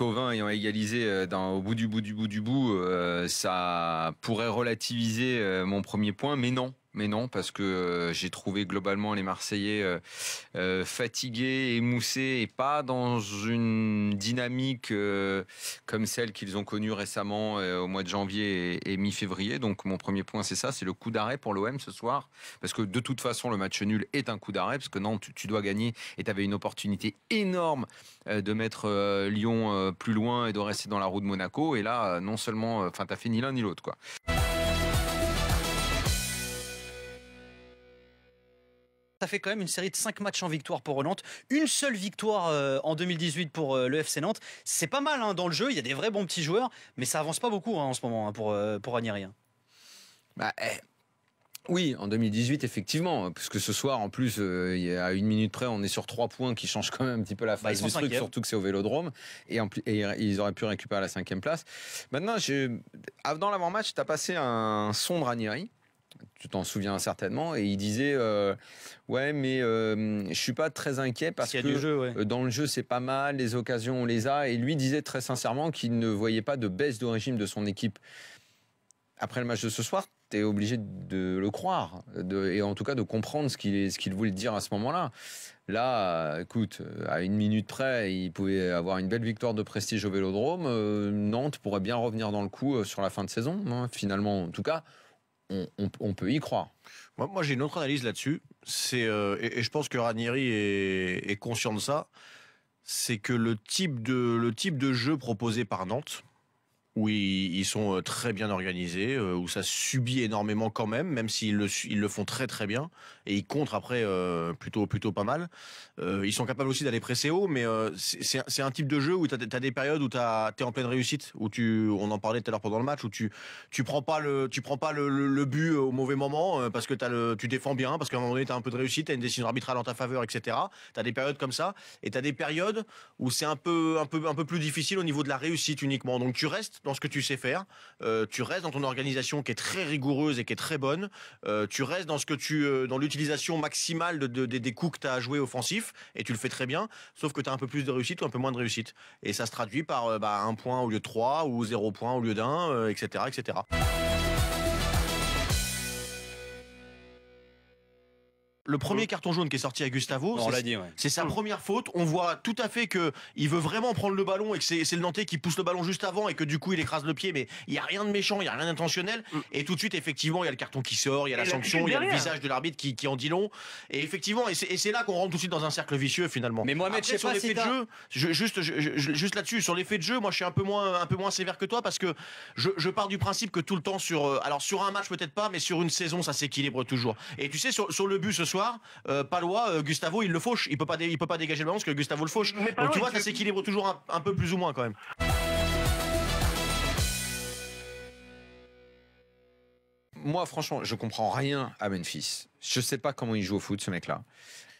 Tovin ayant égalisé euh, au bout du bout du bout du bout, euh, ça pourrait relativiser euh, mon premier point, mais non mais non, parce que euh, j'ai trouvé globalement les Marseillais euh, euh, fatigués, émoussés et pas dans une dynamique comme celle qu'ils ont connue récemment au mois de janvier et, mi-février. Donc mon premier point, c'est ça, c'est le coup d'arrêt pour l'OM ce soir. Parce que de toute façon, le match nul est un coup d'arrêt, parce que non, tu, dois gagner et tu avais une opportunité énorme de mettre Lyon plus loin et de rester dans la roue de Monaco. Et là, non seulement, enfin, tu t'as fait ni l'un ni l'autre, quoi. ça fait quand même une série de 5 matchs en victoire pour Nantes. Une seule victoire euh, en 2018 pour euh, le FC Nantes. C'est pas mal hein, dans le jeu, il y a des vrais bons petits joueurs, mais ça avance pas beaucoup hein, en ce moment hein, pour, euh, pour Ranieri. Bah, eh, oui, en 2018, effectivement, puisque ce soir, en plus, à une minute près, on est sur trois points qui changent quand même un petit peu la bah, phase du truc, surtout que c'est au Vélodrome, et, en, et, ils auraient pu récupérer la cinquième place. Maintenant, je, dans l'avant-match, tu as passé un son de Ranieri, tu t'en souviens certainement, et il disait euh, ouais, mais euh, je suis pas très inquiet parce, que jeu, euh, dans le jeu c'est pas mal, les occasions on les a, et lui disait très sincèrement qu'il ne voyait pas de baisse de régime de son équipe. Après le match de ce soir, tu es obligé de le croire, de, et en tout cas de comprendre ce qu'il qu'il voulait dire à ce moment-là. Là, écoute, à une minute près, il pouvait avoir une belle victoire de prestige au Vélodrome. Euh, Nantes pourrait bien revenir dans le coup sur la fin de saison, hein, finalement, en tout cas on, peut y croire. Moi, j'ai une autre analyse là-dessus. Euh, et, je pense que Ranieri est, conscient de ça. C'est que le type de le type de jeu proposé par Nantes, où ils, sont euh, très bien organisés, euh, où ça subit énormément quand même, même s'ils le, font très très bien, et ils contre après euh, plutôt plutôt pas mal. ils sont capables aussi d'aller presser haut, mais c'est un type de jeu où tu as, des périodes où tu es en pleine réussite, où tu, on en parlait tout à l'heure pendant le match, où tu tu prends pas le tu prends pas le, but au mauvais moment parce que tu défends bien, parce qu'à un moment donné tu as un peu de réussite, tu as une décision arbitrale en ta faveur, etc. Tu as des périodes comme ça, et tu as des périodes où c'est un peu un peu un peu plus difficile au niveau de la réussite uniquement. Donc tu restes dans ce que tu sais faire, euh, tu restes dans ton organisation qui est très rigoureuse et qui est très bonne, euh, tu restes dans ce que tu euh, dans l'utilisation maximale de, des coups que tu as à jouer offensif et tu le fais très bien, sauf que tu as un peu plus de réussite ou un peu moins de réussite et ça se traduit par bah, un point au lieu de trois ou zéro point au lieu d'un etc., etc. le premier mmh. carton jaune qui est sorti à Gustavo, c'est sa mmh. première faute. On voit tout à fait que il veut vraiment prendre le ballon et que c'est le Nantais qui pousse le ballon juste avant et que du coup il écrase le pied. Mais il y a rien de méchant, il y a rien d'intentionnel. Mmh. Et tout de suite, effectivement, il y a le carton qui sort, il y a la, sanction, il y a le visage de l'arbitre qui, en dit long. Et effectivement, et c'est là qu'on rentre tout de suite dans un cercle vicieux finalement. Mais Mohamed, je sur de jeu, je, juste, juste là-dessus, sur l'effet de jeu, moi je suis un peu moins, un peu moins sévère que toi parce que je, pars du principe que tout le temps sur, euh, alors sur un match peut-être pas, mais sur une saison, ça s'équilibre toujours. Et tu sais, sur, sur le but ce soir euh, Palois, euh, Gustavo, il le fauche. Il peut pas, peut pas dégager le ballon parce que Gustavo le fauche. Donc tu vois, ça s'équilibre toujours un, un peu plus ou moins quand même. Moi, franchement, je comprends rien à Memphis. Je sais pas comment il joue au foot, ce mec-là.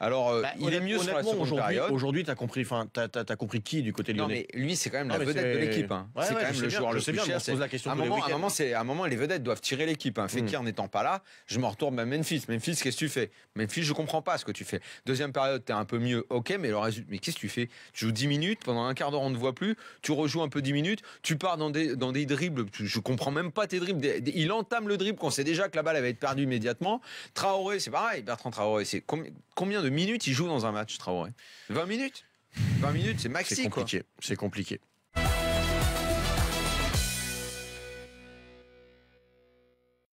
Alors, euh, bah, il est mieux sur la seconde aujourd'hui, Aujourd'hui, t'as compris, enfin, t'as as, compris qui du côté lyonnais Non, mais lui, c'est quand même la vedette de l'équipe. Hein. c'est quand même le joueur le plus bien, cher. pose la question à un moment, à un moment, c'est un moment, les vedettes doivent tirer l'équipe. Hein. Fekir hmm. n'étant pas là, je me retourne à bah, Memphis. Memphis, qu'est-ce que tu fais Memphis, je comprends pas ce que tu fais. Deuxième période, tu es un peu mieux, ok, mais le résultat, mais qu'est-ce que tu fais Tu joues 10 minutes, pendant un quart d'heure, on ne voit plus. Tu rejoues un peu 10 minutes. Tu pars dans des dans des dribbles. Je comprends même pas tes dribbles. Il entame le dribble qu'on sait déjà que la balle avait être perdue immédiatement. Traoré c'est pareil, Bertrand Traoré. C'est combien, de minutes il joue dans un match, Traoré 20 minutes 20 minutes, c'est maxi. C'est compliqué. C'est compliqué.